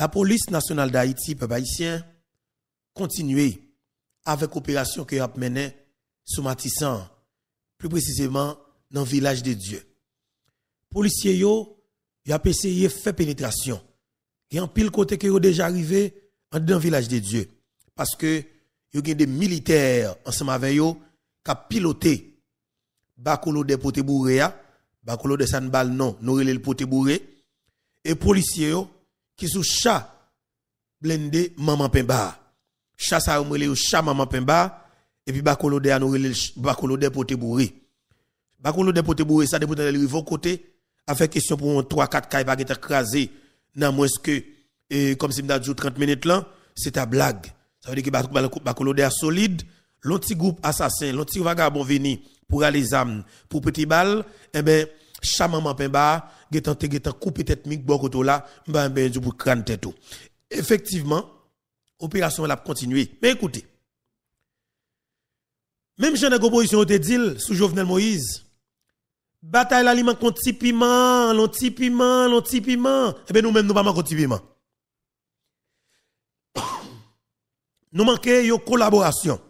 La police nationale d'Haïti, peuple haïtien, continue avec opération que a menée sous Matissan, plus précisément dans le village de Dieu. Policiers yo, y a essayé faire pénétration. Il y un pile côté qui est déjà arrivé dans le village de Dieu parce que y a des militaires ensemble avec eux qui ont piloté Bakolo de Potebourea, Bakolo de Sanbal non, nous le Potebouré et policiers yo qui sous chat blende maman pemba. Chat ça ou ou chat maman pemba et puis bakolode a nous bakolode pote bourré. Bakolode pote bourré ça dépend de l'rivo côté a fait question pour 3 4 il va être écrasé non moins que e, comme si m'da dit 30 minutes là, c'est ta blague. Ça veut dire que bakolode est solide, l'autre groupe assassin, l'autre vagabond vini pour aller les pour petit bal, eh ben chaman mampin ba, getan te getan coupe tête mi, bon koto la, ben du kran tête Effectivement, opération l'a continue. Mais écoutez. Même j'en ai opposition te dit sous Jovenel Moïse. Bataille l'aliment contre petit piment, l'on petit piment, l'on petit piment. Eh ben nous même nous pas de piment. nous manquons de collaboration.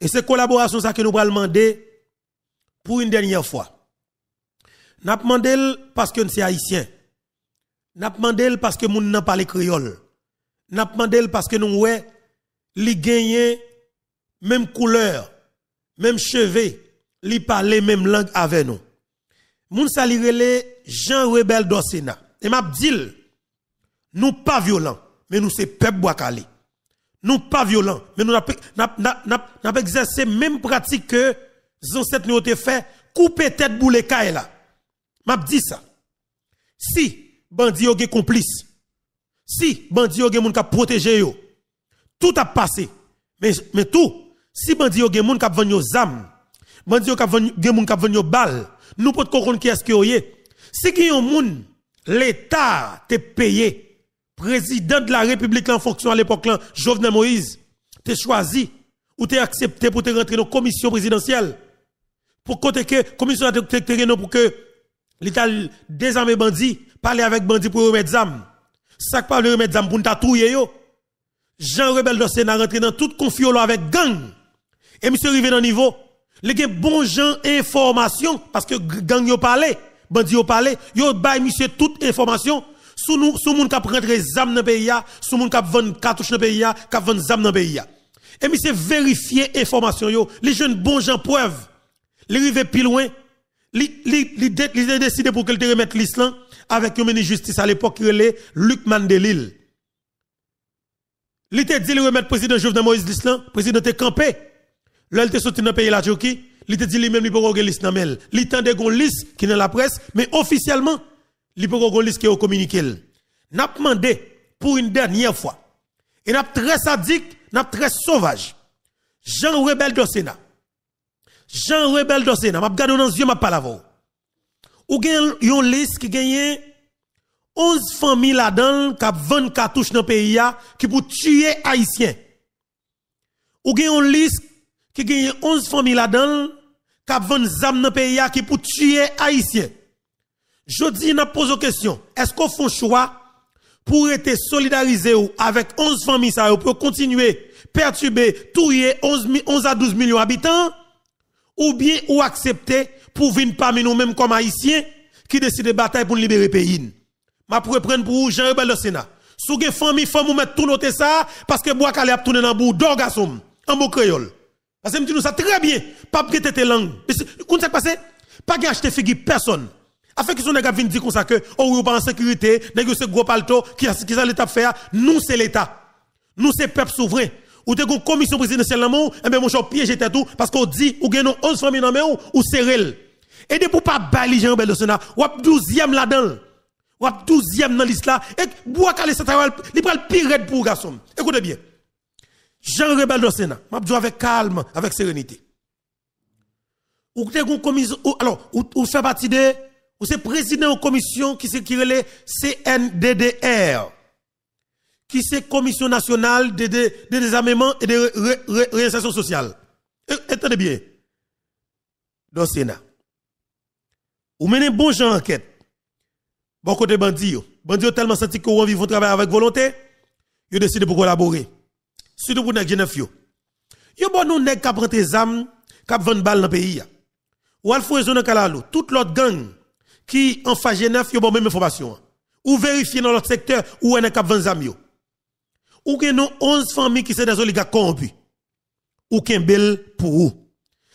Et cette collaboration ça que nous allons demander pour une dernière fois. N'a demandé parce que c'est haïtien. N'a demandé parce que nous n'a pas créole. N'a demandé parce que nous ouais li gagné même couleur, même cheveux, li parler même langue avec nous. Moun sa li rele Jean Rebel d'Ossena. Et m'a dit nous pas violents, mais nous c'est peuple Nous pas violents, mais nous n'avons exercé même pratique que les ancêtres nous fait couper tête boule là. M'a dit ça. Si bandi yo gen complice, si bandi yo gen moun kap yo, tout a passé. Mais mais tout, si bandi yo gen moun kap vann yo zam, bandi yo gen moun kap bal, nous pas kokon qui est-ce que Si gen yon moun l'état te payé président de la République en fonction à l'époque là, Jovenel Moïse, te choisi ou te accepté pour te rentrer dans la commission présidentielle. Pour côté que commission pour que L'État désarmer bandits, parler avec bandits pour remettre zam. Ça pas le remettre zam pour nous yo. Jean Rebel dans Sénat rentré dans toute confiance avec gang. Et monsieur arrivé dans niveau, les gens bon gens information parce que gang yo parlé, bandi yo parlé, yo bail monsieur toute information sous nous sous moun k'ap rentrer zam dans pays a, sous moun k'ap vendre Katouche... dans pays a, k'ap vendre zam dans pays Et monsieur vérifier information yo, les jeunes bon gens preuve. Les rive plus loin, il a décidé pour qu'elle te remette l'islam avec un ministre justice à l'époque Luc Mandelil. Il dit de remettre le président Jovenel Moïse l'islam, le président de campé. Là, il soutenu dans le pays de la Turquie. Il te dit lui-même, il peut pas l'islam. Il tente de liste qui est dans la presse, mais officiellement, il peut pas liste qui est au communiqué. N'a demandé pour une dernière fois. Et n'a très sadique, n'a très sauvage. Jean Rebelle de Sénat. Jean Rebel dossier, m'a regardé dans les yeux, m'a pas la Ou a yon liste qui gagne 11 familles là-dedans qui 20 cartouches dans le pays qui pour tuer haïtiens. Ou gen yon liste qui gagne 11 familles là-dedans qui 20 zam dans le pays qui pour tuer haïtiens. Je dis ne pose question, est-ce qu'on fait choix pour être solidarisé avec 11 familles ça pour continuer à perturber tuer 11 à 12 millions d'habitants ou bien ou accepter pour venir parmi nous-mêmes comme haïtiens qui décident de bataille pour libérer le pays. Ma pour reprendre pour Jean Rebel le Sénat. Sous une famille, femme, tout noter ça, parce que bois calé a tourné dans le bout, d'orgasme, en beau créole. Parce que nous ça très bien, pas prêter tes langues. qui s'est passé? Pas acheter figure personne. Afin que son nègre vienne dire comme ça que, vous oh, pas en sécurité, nègre c'est gros palto, qui a, qui ça l'État faire, nous c'est l'État. Nous c'est peuple souverain ou te une commission présidentielle dans mon, et eh ben mon chou tout, parce qu'on dit, ou gagne 11 familles nan mon, ou serrel. Et de pou pas bali Jean du Sénat, ou 12e là-dedans. Ou 12e dans liste et bois calé ça il prend le pire pour garçon. Écoutez bien. Jean Rebel de Sénat, m'a dit avec calme, avec sérénité. Ou te une commission, alors, ou, ou fait de, ou c'est président de commission qui se qui CNDDR qui c'est Commission nationale de, de, désarmement et de réinsertion sociale. Entendez bien. Dans le Sénat. Vous menez bon gens enquête. Bon côté bandit. Bandit tellement senti vous avez travail avec volonté, ils décident pour collaborer. Surtout pour les Genève. Yo bon nous nèg qui prend des âmes, qui 20 balles dans le pays. Ou al la zone kalalou. Toute l'autre gang qui en fait Genève, ont bon même information. Ou vérifier dans l'autre secteur où vous avez cap 20 âmes. Ou que nous 11 familles qui sont des oligarques corrompus. Ou qu'un bel pour vous.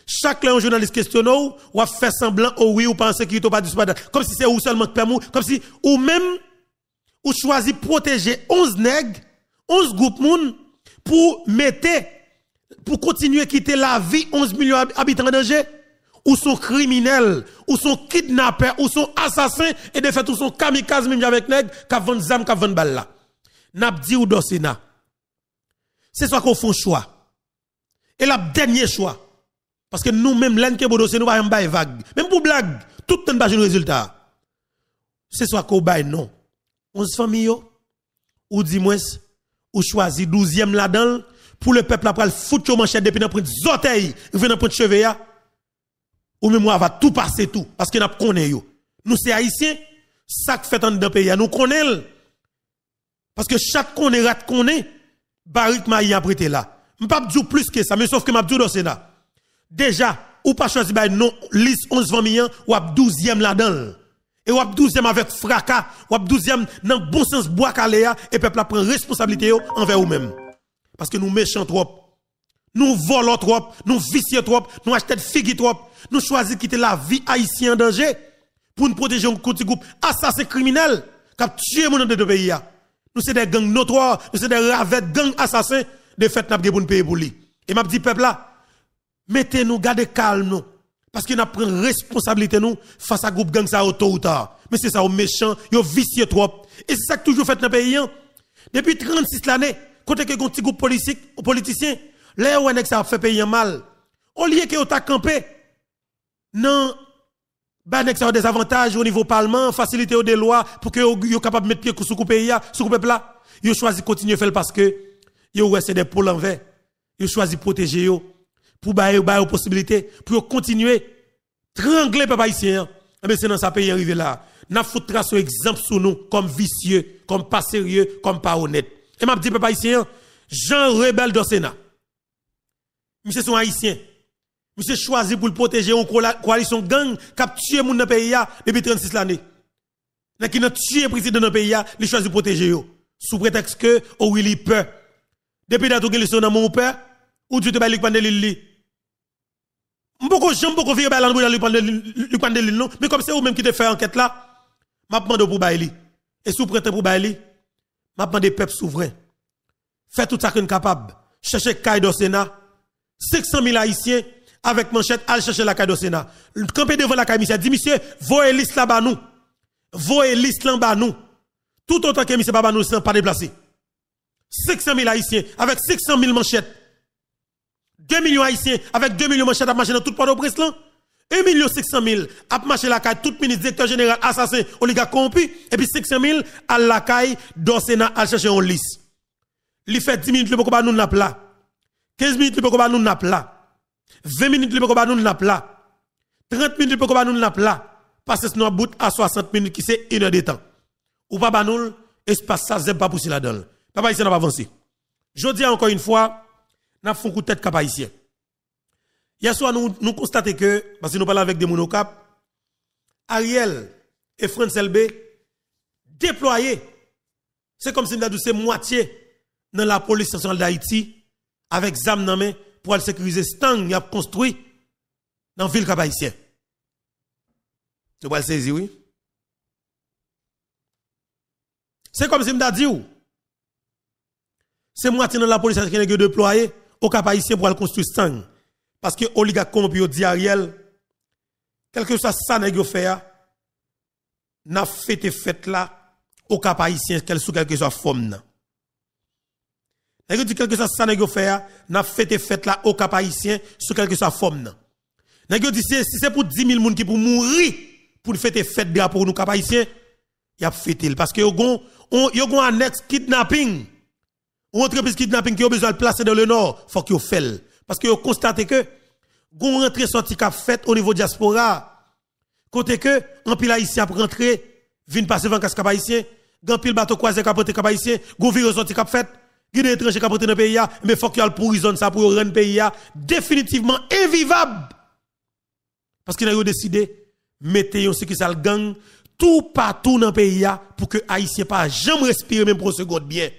Chaque un journaliste questionne ou, a fait semblant ou oh oui ou pense qu'il ou pas disponible. Comme si c'est ou seulement qui permet, comme si ou même ou choisi protéger 11 nègres, 11 groupes moun pour mettre pour continuer à quitter la vie 11 millions d'habitants en danger ou sont criminels, ou sont kidnappés, ou sont assassins et de fait ou sont kamikazes même avec nègres qui vendent zam, qui vendent balles n'a e dit ou dans Sénat. C'est soit qu'on fait choix. Et la dernier choix. Parce que nous-mêmes, l'un qui est nous avons pas un vague. Même pour blague, tout le temps, un résultat. C'est soit qu'on bail non. On se famille, ou 10 ou choisi 12e là-dedans, pour le peuple après le foutre au manchette depuis notre zoteil, venant de cheveux ou même moi va tout passer tout parce que nous connaissons. Nous c'est haïtiens, ça que fait en pays, nous connaissons. Parce que chaque qu'on est rat qu'on est, Barik Maï a prêté là. peux pas dire plus que ça, mais sauf que m'a dire dans le Sénat. Déjà, ou pas choisi bah non, liste 11 20 millions, ou ap 12e là-dedans. Et ou ap 12 avec fracas, ou ap 12e dans bon sens bois caléa, et peuple prend responsabilité envers eux-mêmes. Parce que nous méchants trop. Nous volons trop, nous vicions trop, nous achetons figues trop, nous choisissons quitter la vie haïtienne en danger pour nous protéger un petit groupe assassin criminel qui a tué mon nom de pays. Nous sommes des gangs notoires, nous sommes des ravettes, gangs assassins. De fait, nous avons payer pour lui. Et m'a dit, peuple là, mettez-nous, gardez calme Parce que nous pris responsabilité nous face à groupe gang ça tôt ou tard. Mais c'est ça, aux méchants, yo vicieux trop. Et c'est ça que toujours fait dans le pays. Hein. Depuis 36 l'année, quand que un petit groupe politicien, là où ça fait payer mal, au lieu que vous campé, non, bah, a des avantages au niveau parlement, facilité des lois pour que vous soyez capable de mettre pied sous le pays, sous le peuple là. Vous choisi de continuer à faire parce que vous c'est des pôles envers. Vous choisi de protéger pour bailler aux possibilités, pour continuer à trangler papa ici. Mais c'est dans ce pays arrivé là. N'a foutu trace exemple sur nous comme vicieux, comme pas sérieux, comme pas honnête. Et m'a dit papa haïtien, Jean rebelle dans le Sénat. Monsieur sont haïtien. Monsieur choisi pour le protéger une coalition gang qui a tué moun dans le pays depuis 36 l'année. Qui a tué le président de le pays, il choisi de protéger Sous prétexte que, Vous oh, avez peur. Depuis que tu as dans mon père, ou tu te bats de Pandelil. Je ne peux pas si de Luc de l'île. Mais comme c'est vous-même qui te fait enquête là, je demande pour Bailey. Et sous prétexte pour Bailey, je demande peuple souverain. Faites tout ça vous êtes capable. Cherchez Kaido Sénat. 600 000 Haïtiens avec manchette, allez chercher la caille au Sénat. Camper devant la caille, dit, monsieur, voyez liste là-bas nous. Voyez liste là-bas nous. Tout autant que monsieur Baba nous ne pas déplacé. 600 000 Haïtiens avec 600 000 manchettes. 2 millions Haïtiens avec 2 millions manchettes à marcher dans tout Port-au-Prince là. 1 million 600 000 à marcher la caille, tout ministre, directeur général, assassin, oligarque corrompu. Et puis 600 000 à la caille, dans le Sénat, à chercher en liste. Il fait 10 minutes, le nous n'a pas là. 15 minutes, le nous n'a pas là. 20 minutes le pas nous plat. 30 minutes le pas nous plat. Parce que nous bout à 60 minutes qui c'est une heure de temps. Ou pas nous, espace ça pas pousser la Papa ici n'a pas avancé. Je dis encore une fois, n'a un coup de tête Hier soir nous nous que parce que nous parlons avec des monocap Ariel et France LB déployés c'est comme si nous avons moitié dans la police nationale d'Haïti avec ZAM dans pour sécuriser Stang, il a construit dans la ville cap haïtienne. Tu vas le saisir, oui? C'est comme si je dit, c'est moi, dans la police qui est déployé au cap haïtien pour construire Stang, Parce que oligarque puis dit Ariel, quel que soit ça a fait, n'a fête fête là au cap haïtien quelle soit quelque soit forme Nèg dit quelque chose ça que faire, n'a fêté fête là au cap haïtien sous quelque soit forme nan. Nèg dit si c'est pour 10 000 personnes qui pour mourir pour fêter fête pour nous cap haïtien, y a fêté parce que yo gon yo gon annexe kidnapping. Ou entreprise kidnapping qui a besoin de placer dans le nord, faut qu'ils fassent. Parce que vous constatez que, gon rentrée sortie qu'a fête au niveau diaspora, côté que, en pile haïtien pour rentrer, vinn passer 20 casque haïtien, gan pile bateau croisé capoté cap haïtien, gon virus sorti qu'a fêtes il étrangers qui dans le pays, mais il faut qu'il y ait pour ça pour rendre le pays définitivement invivable. Parce qu'ils ont décidé de mettre ce qui le gang tout partout dans le pays pour que les Haïtiens pas jamais respirer même pour se seconde bien.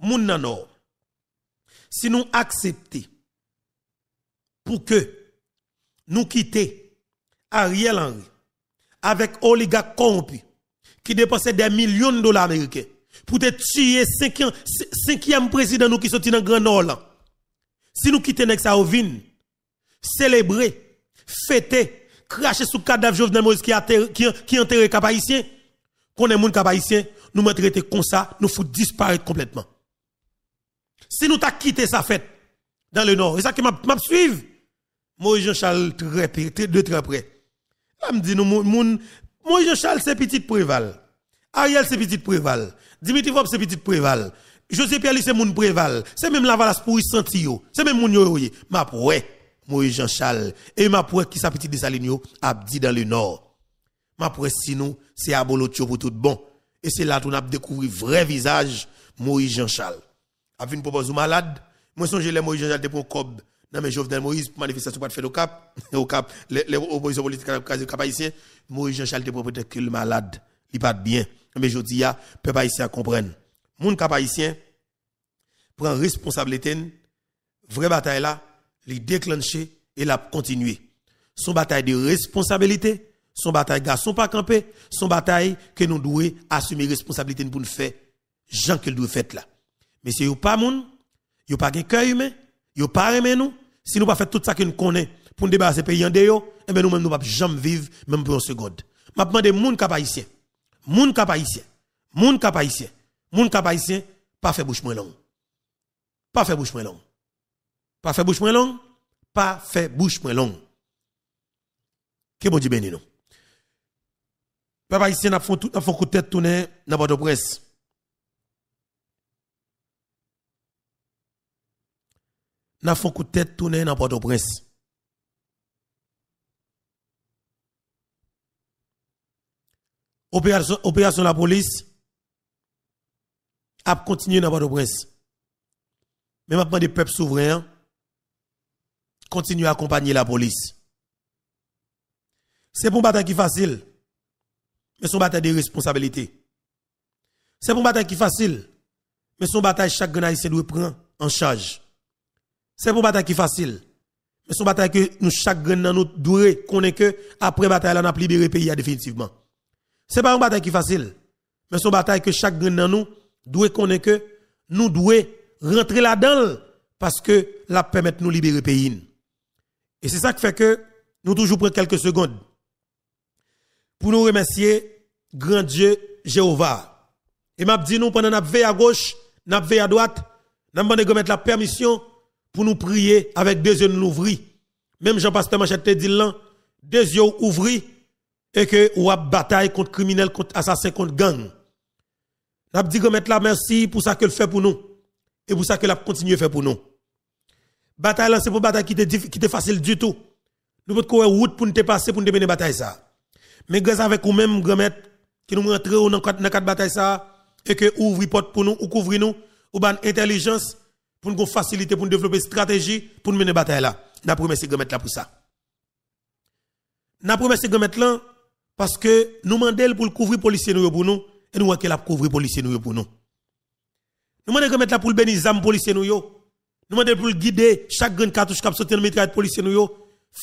Moun nan Si nous acceptons pour que nous quittions Ariel Henry avec oligarque corrompus qui dépensait des millions de dollars américains pour te tuer cinquième, e président nous qui sorti dans Grand Nord. Si nous quittons au ça, célébrer, fêter, cracher sous cadavre Jovenel Moïse qui, qui, enterré cap haïtien, qu'on est moun cap haïtien, nous mettons comme ça, nous faut disparaître complètement. Si nous t'a quitté sa fête dans le nord, et ça qui m'a suivi. Moïse Jean-Charles très, très, de très près. Là me dit nous Moïse Jean-Charles c'est Petit préval. Ariel c'est Petit préval. Dimitri Vop, c'est petit préval. José Pierre, c'est mon préval. C'est même la valasse pour y sentir. C'est même mon yoye. Ma poué, Moïse Jean Charles. Et ma poué qui sa petite desaligno, abdi dans le nord. Ma poué, sinon, c'est abolotio pour tout bon. Et c'est là qu'on a découvert vrai visage Moïse Jean Charles. vu une propose malade, moi, songe le Moïse Jean Charles de pour cob. Non, mais Jovenel Moïse, manifestation de fait au cap, au cap, les oppositions politiques cap haïtien. Moïse Jean Charles de pour peut-être le malade, il pas bien mais je dis, peuple haïtien comprendre. Moun cap haïtien prend responsabilité, la vraie bataille là, déclencher et la continuer. Son bataille de responsabilité, son bataille garçon pas campé, son bataille que nous devons assumer la responsabilité pour nous faire, gens que nous devons faire Mais si vous pas moun, pas de cœur humain, vous pas aimé nous, si nous pas fait tout ce que nous connaissons pour nous débarrasser pays en dehors, eh ben nous ne nous pas jamais vivre, même pour une seconde. Maintenant, des moun cap haïtien moun cap haïtien, moun cap moun cap pas fait bouche moins long. Pas fait bouche moins Pas fait bouche moins pas fait bouche moins longue. Que bon Dieu béni nous. Papa ici, n'a tout n'a font de tête tourner presse. N'a font coup tête tourner presse. opération, la police a continué dans presse. presse. Mais maintenant, des peuples souverains continuent à accompagner la police. C'est pour bataille qui est facile, mais son bataille de responsabilité. C'est pour bataille qui est facile, mais son bataille chaque Haïtien doit prendre en charge. C'est pour bataille qui est facile, mais son bataille que nous chaque Grenadier nous doit connaître que après bataille, on a libéré le pays définitivement. Ce n'est pas une bataille qui est facile. Mais c'est une bataille que chaque grain dans nous doit connaître que nous devons rentrer là-dedans parce que la permettre nous libérer le pays. Et c'est ça qui fait que nous toujours prenons quelques secondes pour nous remercier grand Dieu Jéhovah. Et m'a dit nous pendant notre à gauche, à droite, nous devons mettre la permission pour nous prier avec deux yeux nous Même Jean-Pasteur Machette dit là, deux yeux ouvris et que ou bataille contre criminels, contre assassins, contre gangs. N'a dit remettre la merci pour ça le fait pour nous et pour ça que a continué à faire pour nous. Bataille là c'est une bataille qui était facile du tout. Nous pouvons trouver route pour nous passer pour nous mener bataille ça. Mais grâce avec vous même qui nous rentre dans quatre bataille ça et que ouvre porte pour nous ou couvre nous ou ban intelligence pour nous faciliter pour nous développer stratégie pour nous mener bataille là. N'a promis remettre là pour ça. N'a promis pour là parce que nous demandons pour couvrir les policiers pour nous, et nous voyons qu'elle a couvert les policiers pour nous. Nous demandons de mettre la pour bénir les policiers nous. Nous demandons pour guider chaque grande cartouche qui a sauté le mitraille policiers nous.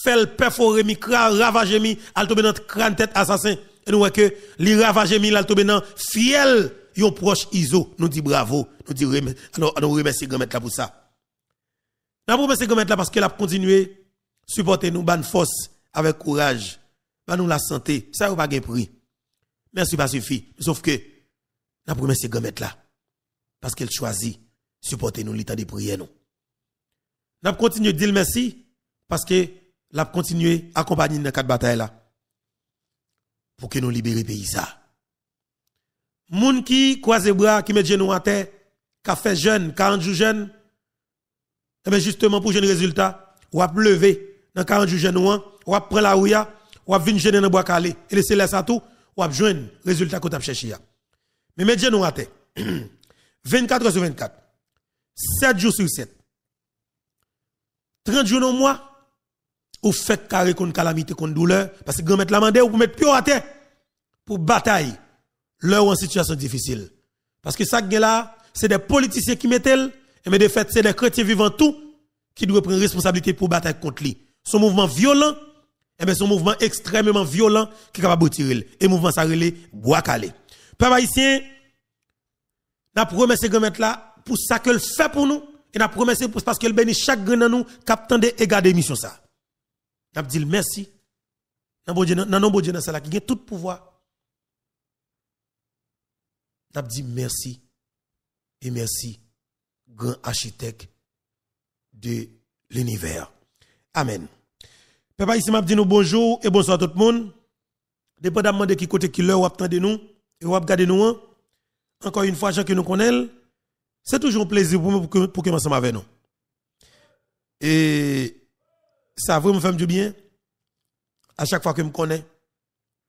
le perforer mi crâne, ravager mi, al tomber dans crâne tête assassin. Et nous voyons que les ravager mi, al tomber dans fiel, yon proche ISO. Nous disons bravo. Nous dit remercier nous remercie pour ça. Nous remercions grand là parce qu'elle a continué supporter nous, ban force, avec courage bah nous la santé, ça ou pas de prix. Merci pas suffit. Sauf que, la remis c'est grand là. Parce qu'elle choisit, supporter nous l'état de prière nous. N'a continué de dire merci, parce que l'a continué accompagner dans quatre batailles là. Pour que nous libérer pays ça. Moun qui croise bras, qui met genoux à terre, qui fait jeune, 40 jours jeune, et eh bien justement pour jeune résultat, ou a lever dans 40 jours jeune ou avez prendre la rouille ou vinn gêner dans bois calé et laisser là à tout ou a joindre résultat que tu as cherché mais média nous raté 24 sur 24 7 jours sur 7 30 jours dans mois ou fait carré contre calamité contre douleur parce que grand mettez la mandé ou mettre pied à terre pour bataille leur en situation difficile parce que ça là c'est des politiciens qui mettent et mais de fait c'est des chrétiens vivants tout qui doivent prendre responsabilité pour bataille contre lui son mouvement violent eh bien, son mouvement extrêmement violent qui est capable de tirer. Et le mouvement, ça relé, bois calé. Peuple haïtien, n'a promis ce que là pour ça qu'elle fait pour nous. Et n'a promis pour parce qu'elle bénit chaque grand nous captant de égards d'émission. ça. N'a dit merci. N'a bon Dieu, n'a non bon Dieu dans qui a tout pouvoir. N'a dit merci. Et merci, grand architecte de l'univers. Amen. Papa ici m'a dit nous bonjour et bonsoir à tout le monde. Dépendamment de qui côté qui l'heure ou attendez nous et ou regardez nous hein. encore une fois qui nous connaît. C'est toujours un plaisir pour nous pour que ensemble avec nous. Et ça vraiment me fait du bien à chaque fois que je me connais.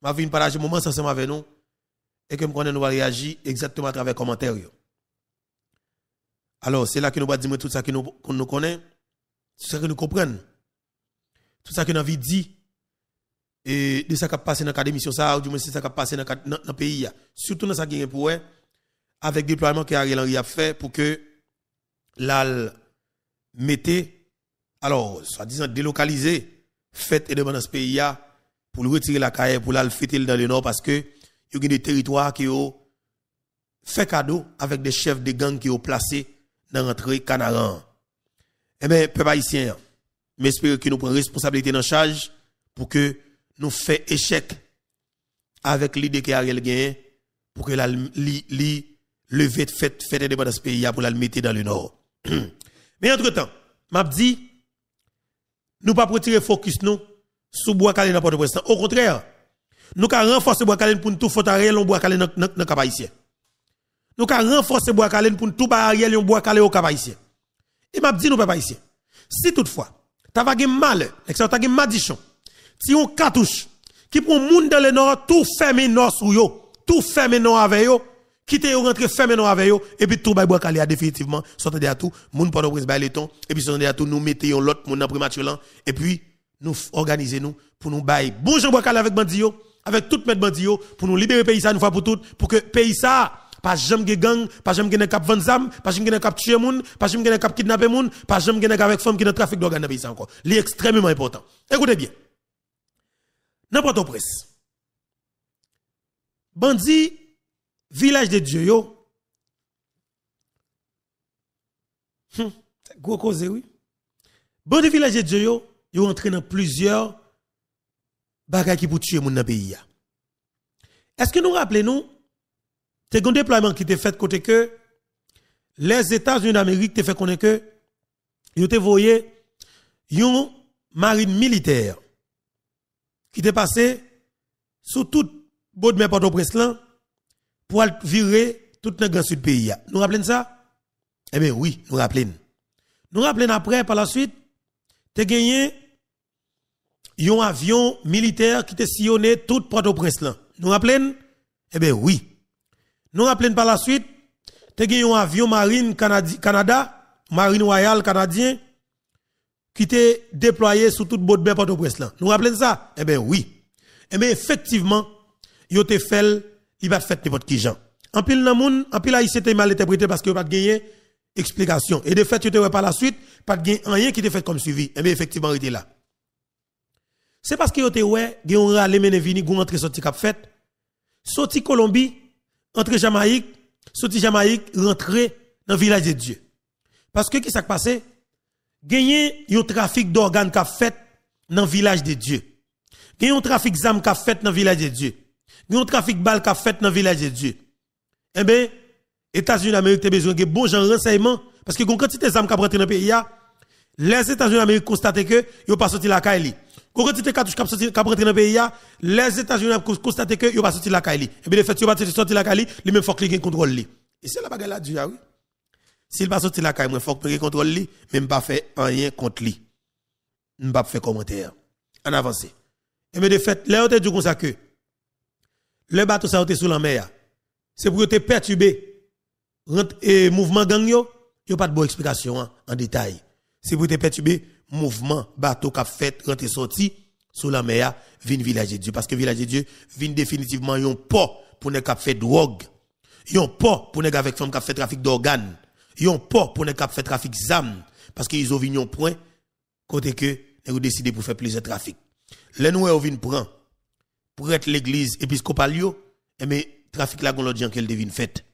Ma vie partage moment ensemble avec nous et que me connais nous va réagir exactement à travers les commentaires. Alors, c'est là que nous va dire tout ça que nous, nous connaît, c'est ça que nous comprenons tout ça que nous avons dit, et de ça qui a passé dans mission ça, ou du moins c'est ça qui a passé dans le pays, surtout dans ce qui est pour eux, avec le déploiement que Ariel Henry a fait pour que l'AL mette, alors, soit disant délocaliser, fête et demande dans ce pays pour le retirer la carrière, pour l'AL fêter dans le nord, parce que il y a des territoires qui ont fait cadeau avec des chefs de gang qui ont placé dans l'entrée Canaran. Eh bien, peuple haïtien, mais espérons que nous prenons responsabilité dans charge pour que nous fassions échec avec l'idée qu'Ariel gagne pour que la levée de fête, fête ce pays pour la mettre dans le nord. mais entre-temps, m'a dit, nous pas pour tirer focus nous sur bois calé dans port prince Au contraire, nous pouvons renforcer bois calé pour tout fort Ariel, on bois calé dans le cap haïtien. Nous pouvons renforcer bois calé pour tout faire Ariel, on bois calé au cap haïtien. Et m'a dit nous pas haïtien. Si toutefois, ça va gagner mal, t'as gagner madichon. Si on cartouche, qui prend monde dans le nord, tout fermé nord sur yo, tout fermé nord avec yo, quitter yo rentrer fermé nord avec yo, et puis tout bail bois calé définitivement, sortez à tout, monde pas le brise ton, et puis sortez à tout, nous mettons l'autre monde dans prématuré et puis nous organiser nous pour nous bail. Bonjour Jean avec bandi avec tout met bandi yo, pour nous libérer pays ça une fois pour toutes, pour que pays ça pas jamais gen gang, pas jamais gen cap vendre zam, pas jamais gen cap tuer moun, pas jamais gen cap kidnapper moun, pas jamais gen avec femme qui dans trafic d'organes dans pays encore. C'est extrêmement important. Écoutez bien. N'importe presse. Bandi village de Dieu yo. Hum, oui. Bandi village de Dieu yo, yo dans plusieurs bagages qui pour tuer moun dans pays Est-ce que nous rappelons nous c'est un déploiement qui était fait côté que les États-Unis d'Amérique te fait connaître que ils te voyé une marine militaire qui te passé sous toute bout de Port-au-Prince pour virer tout le grand sud pays. Nous rappelons ça Eh bien oui, nous rappelons. Nous rappelons après par la suite tu gagné un avion militaire qui te sillonné tout Port-au-Prince Nous rappelons Eh bien oui. Nous rappelons par la suite, tu as un avion marine Canada, marine royale canadien, qui était déployé sur toute bord de Port-au-Prince. Nous rappelons ça? Eh bien, oui. Eh bien, effectivement, il a fait, il va faire n'importe qui gens. En pile dans monde, en pile il mal interprété parce qu'il pas pas gain explication. Et de fait, tu te par la suite, pas de rien qui te fait comme suivi. Eh bien, effectivement, il était là. C'est parce que yo te ouais, gen on rale mené vini, sorti cap fait. Sorti Colombie, entre Jamaïque, sorti Jamaïque, rentrer dans le village de Dieu. Parce que, qu'est-ce qui s'est passé? Gagné, un trafic d'organes qui a fait dans le village de Dieu. Gagné un trafic d'âmes a fait dans le village de Dieu. Gagné un trafic de balles a fait dans le village de Dieu. Eh bien, États-Unis d'Amérique ont besoin de bon genre renseignement. Parce que, quand quantité qui qu'a rentré dans le pays, les États-Unis d'Amérique constatent que, ils n'ont pas sorti la caille les États-Unis ont constaté ne n'ont pas sorti la Kali. Et eh bien, le fait ne pas sorti la Kali, les mêmes faut contrôle. Et c'est la bagarre là, Dieu, ah oui. S'il pas sorti la Kali, il faut contrôle ne mais pas faire rien contre lui. pas faire commentaire. En avance. Et eh bien, de fait, là, dit que le bateau sous la mer, c'est pour perturbé. Et mouvement gang, il n'y a pas de bonne explication hein, en détail. Si pour avez perturbé mouvement bateau qu'a fait rentrer sorti sous la mer vin village de Dieu parce que village de Dieu vin définitivement un port pour ne cap fait drogue un port pour ne avec femme qui fait trafic d'organes un port pour ne cap fait trafic d'âme parce qu'ils ont un point côté que ont décidé pour faire plus de trafic les nous ont vin prend pour être l'église épiscopale et eh, mais trafic là l'autre gens qu'elle devine fait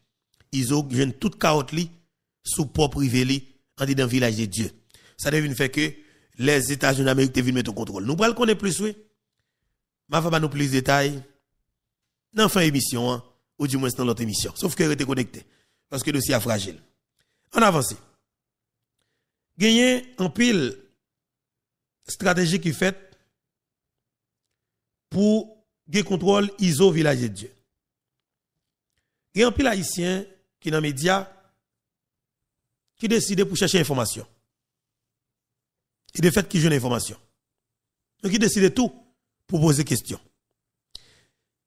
ils ont jeune toute carotte li sous port privé li en dans village de Dieu ça devine fait que les États-Unis d'Amérique te viennent mettre contrôle. Nous prenons connaître plus, oui. Ma femme nous plus de détails dans fin émission, l'émission, hein, ou du moins dans l'autre émission. Sauf qu'elle était connectée. Parce que le dossier est fragile. On avance. Gagner en pile stratégique qui fait pour gagner contrôle ISO village de Dieu. Gagner en pile haïtien qui dans les médias qui décide pour chercher information. Et de fait, qui joue information. Donc, qui décide tout pour poser question.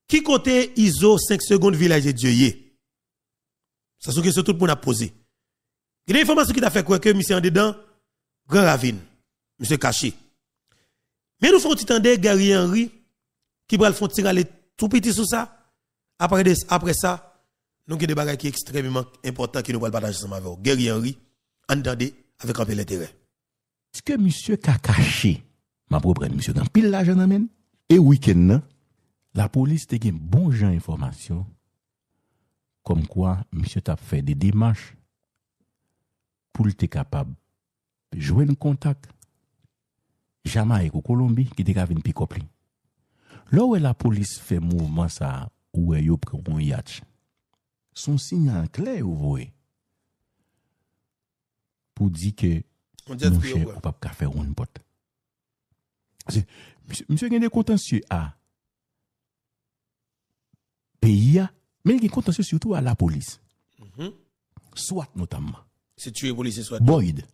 Qui côté ISO 5 secondes village de Dieu Ça, c'est une question que tout le monde a posé. Il y a une information qui a fait quoi que monsieur en dedans, grand ravine, monsieur caché. Mais nous faisons petit Gary Henry, qui va le faire tirer tout petit sur ça. Après, ça, nous avons des bagages qui sont extrêmement importants qui nous vont partager ensemble avec vous. Gary Henry, entendez avec un peu l'intérêt. ke misyo ka kache ma pou pren misyo gen pil la janamen e wiken nan la polis te gen bon jan informasyon kom kwa misyo tap fe de dimash pou l te kapab jouen kontak jama e kou kolombi ki te gavin pi kopli lo we la polis fe mouvman sa ou e yo proun yatch son sinan kle ou vo e pou di ke On on ne peut pas faire une porte. Monsieur, il y a des contentieux à pays, mais il y a des contentieux surtout à la police. -hmm. Soit notamment. Si tu es policier, soit. Boyd.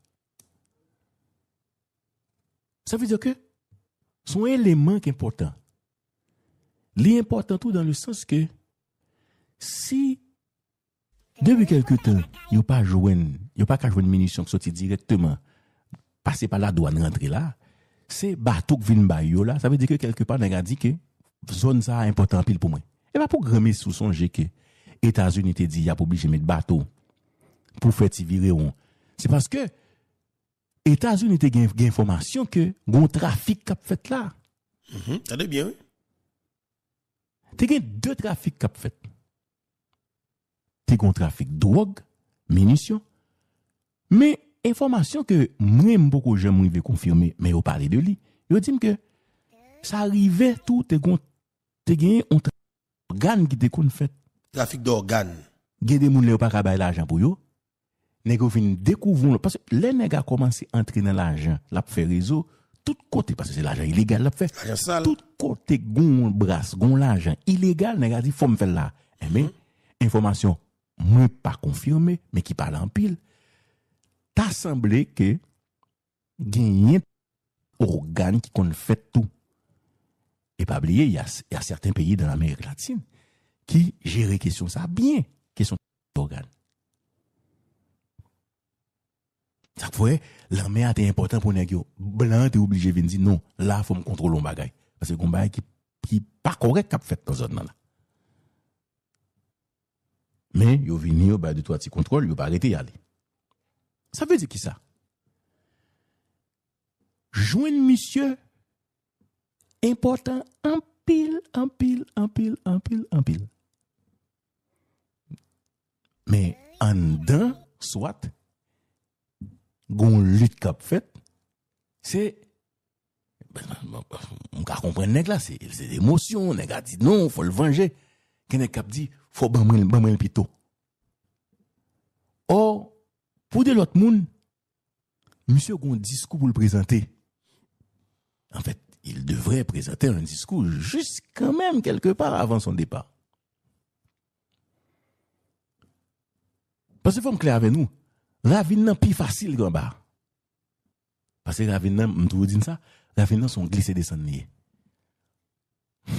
Ça veut dire que son élément qui est important. L'important tout dans le sens que si depuis quelque temps, il n'y a pas joué, il a pas qu'à jouer une munition qui sortit directement pase pa la douan rentre la, se batouk vin ba yo la, sa ve di ke kelke pa nan a di ke, zon sa impotant pil pou mwen. E pa pou reme sou sonje ke, Etasunite di ya poubli jeme batou, pou fwe ti vire yon. Se paske, Etasunite gen informasyon ke, gon trafik kap fet la. Sa de byen we. Te gen de trafik kap fet. Te gon trafik drog, minisyon, me, Enformasyon ke mwen mpoko jen mwen ve konfirme, mwen yo pari de li, yo di mke, sa rive tout te genye, ontran, gan ki te kon fet. Trafik do gan. Gede moun le yo pa kabae la ajan pou yo, nekou fin dekouvoun lo, pasi le nega komanse entri nan la ajan, la pou fe rezo, tout kote, pasi se la ajan ilegal la pou fe, tout kote goun bras, goun la ajan ilegal, nega di fom fel la. Emen, eh, enformasyon mm-hmm. mwen pa konfirme, men ki pale an pil, Ta sanble ke gen yon organ ki kon fèt tou. E pa bliye, ya sèrtèn peyi dan Amerik latsin ki jere kesyon sa. Bien, kesyon organ. Sak fwe, la mè a te impotant pou nè gyo. Blan te oubli je vin di, non, la fòm kontrolon bagay. Pase kon bagay ki pakorek kap fèt tan zon nan la. Men, yo vin yo ba de to ati kontrol, yo ba rete yale. Ça veut dire qui ça? Joindre monsieur important en pile, en pile, en pile, en pile, en pile. Mais en dedans, soit, gon lutte cap fait, c'est on va comprendre là c'est l'émotion on a dit non faut le venger Quand on cap dit faut ban pour de l'autre monde, monsieur a un discours pour le présenter. En fait, il devrait présenter un discours juste quand même quelque part avant son départ. Parce que faut clair avec nous, ravine n'est plus facile grand bas. Parce que ravine n'est, je vous dis ça, ravine sont glissés descendus.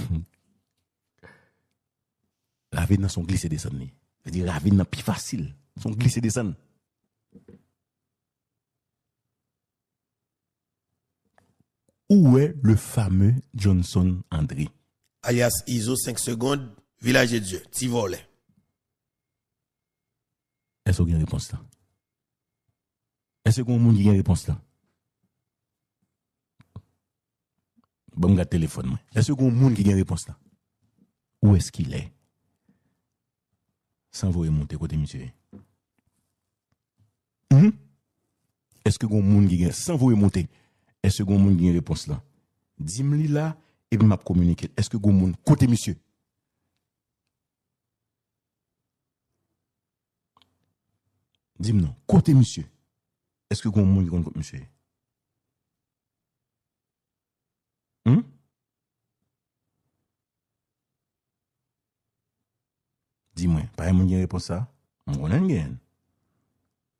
ravine sont glissés descendus. C'est-à-dire ravine n'est plus facile, sont glissés descend où est le fameux Johnson André Ayas, ISO 5 secondes, Village de Dieu, Tivole. Est-ce qu'il y a une réponse là Est-ce qu'on y a une réponse là Bon, je téléphone. Est-ce qu'on y a une réponse là Où est-ce qu'il est Sans vous remonter côté monsieur. Hmm? Est-ce qu'il y a une qui sans vous remonter Eske goun moun genye repons la? Dime li la, e bin map komunike. Eske goun moun kote misye? Dime nan, kote misye? Eske goun moun genye konti kote misye? Hmm? Dime nan, parè moun genye repons la? Mwen konen gen.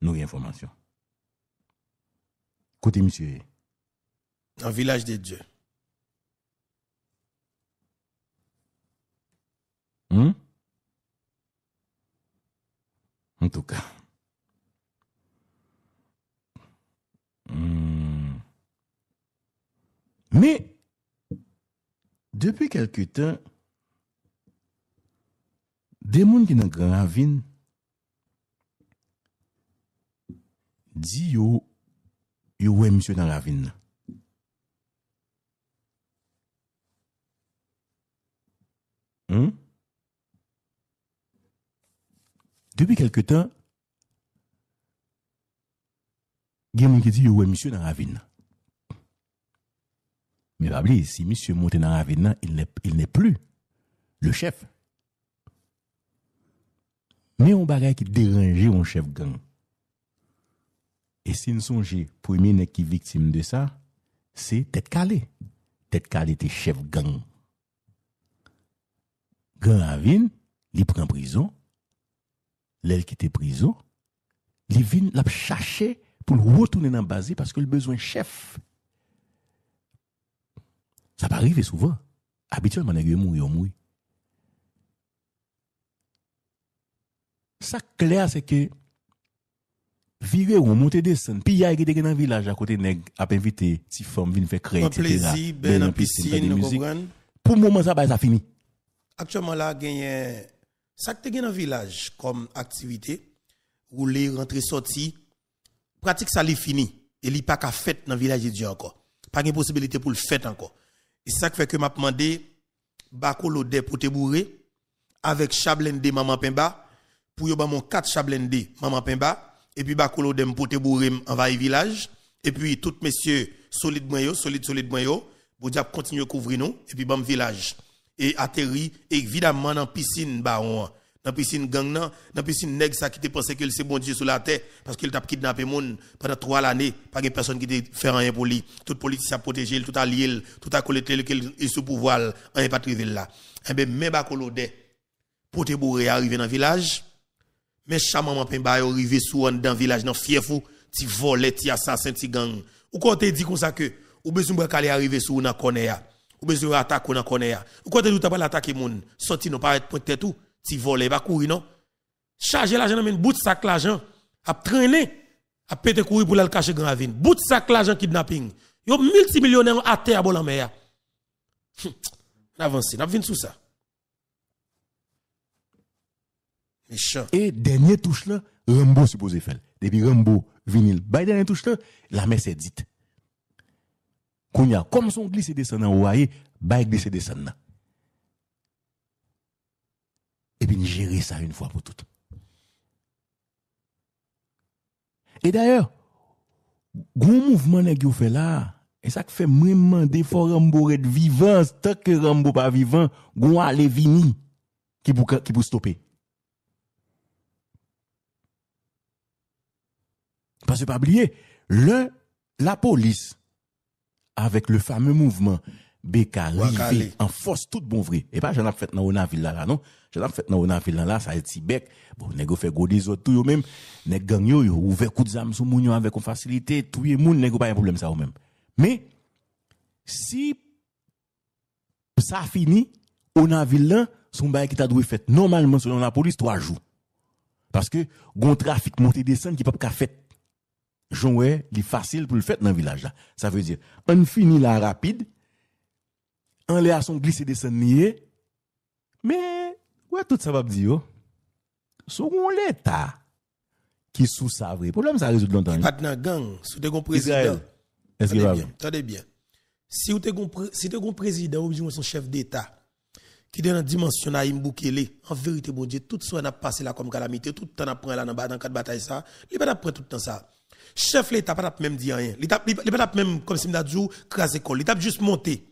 Nou gen informasyon. Kote misye e? un village de Dieu. Hmm? En tout cas. Hmm. Mais, depuis quelque temps, des gens qui sont dans la ravine disent, yo, yo, ouais, monsieur dans la ravine. Depi kelke tan, gen mwen ki di yo wè misyo nan ravina. Me babli, si misyo monte nan ravina, il ne plu, le chef. Me yon bagay ki deranje yon chef gang. E si n sonje, pou yon men ek ki viktim de sa, se tet kale. Tet kale te chef gang. Grand Ravine, il prend prison. L'aile qui était prison, il vient la chercher pour retourner dans la base parce que a besoin de chef. Ça va arriver souvent. Habituellement, les est mourent, ils Ça clair, c'est que virer ou monter des puis il y a des dans village à côté, nèg a invité, si femme vient faire créer, ben, Pour le moment, ça va, ben, ça fini actuellement là gagne ça que dans village comme activité rouler rentrer sortir pratique ça l'est fini et a pas qu'à fête dans le village Dieu encore pas de possibilité pour le fête encore et ça fait que m'a demandé bako lode pour te bourrer avec chablende maman pemba pour mon 4 chablende maman pemba et puis bako lode pour te bourrer village et puis tout messieurs solide solide, solide solide solide, yo solide, couvrir nous et puis solide, village et atterri évidemment dans piscine baron dans piscine gang dans la piscine bah, nèg ça qui te pensait que c'est bon Dieu sur la terre parce qu'il t'a kidnappé monde pendant trois années pas une personne qui te fait rien pour lui toute politique a protégé tout a lié tout a collecté le est sous pouvoir rien pas trouvé là et eh ben même bacolode pour te bourrer arriver dans village mais chamam pen ba arrivé sous dans village dans fiefou ti volet ti assassin ti gang ou quand te dit comme ça que ou besoin de aller arriver sous dans corner Hein. ou besoin attaquer dans connaît ou quand tu pas attaquer moun senti non pas pointer tout ti voler pas courir non charger l'argent dans bout de sac l'argent a traîner a péter courir pour le cacher grand ravine bout de sac l'argent kidnapping yo multimillionnaire à terre à en mer hum, hum. avance n'a vinn sous ça méchant et dernier touche là Rambo supposé faire depuis Rambo vinil bay dernier touche là la messe est dite Kounya, comme son glissé descendant ou aïe, bah glissé descendant. Et puis, gérer ça une fois pour toutes. Et d'ailleurs, gros mouvement que vous fait là, et ça qui fait vraiment des d'effort Rambo être vivant, tant que Rambo pas vivant, gros aller vini, qui pour, qui pour stopper. Parce que pas oublier, le, la police, avec le fameux mouvement BK en force tout bon vrai. Et pas j'en ai fait dans Onaville là, là non. J'en ai fait dans là, là ça est bec, Bon, fait gros des autres tout yo même. Nèg gang yo ouvert coup de zame sous Mounion avec une facilité, tout le moun nèg pas un problème ça eux Mais si ça fini, Onaville là, son bail qui t'a dû fait normalement selon la police trois jours. Parce que gon trafic monter descend qui pas faire Jouer, il est facile pour le faire dans le village. Ça veut dire, on finit là rapide, on les à son glisser des nier, mais, ouais, tout ça va dire, oh. selon l'État qui sous ça, le problème, ça résout longtemps. Pas dans gang, sous un président, si Est-ce que bien? Si vous êtes un président ou bien son chef d'État, qui donne dans la dimension à m'boukele, en vérité, bon Dieu, tout ça a passé là comme calamité, tout le temps a pris là dans la bataille ça, il va prendre tout le temps ça chef l'État pas même dit rien. L'État pas même, comme si m'a dit, craser l'école. L'État juste monter.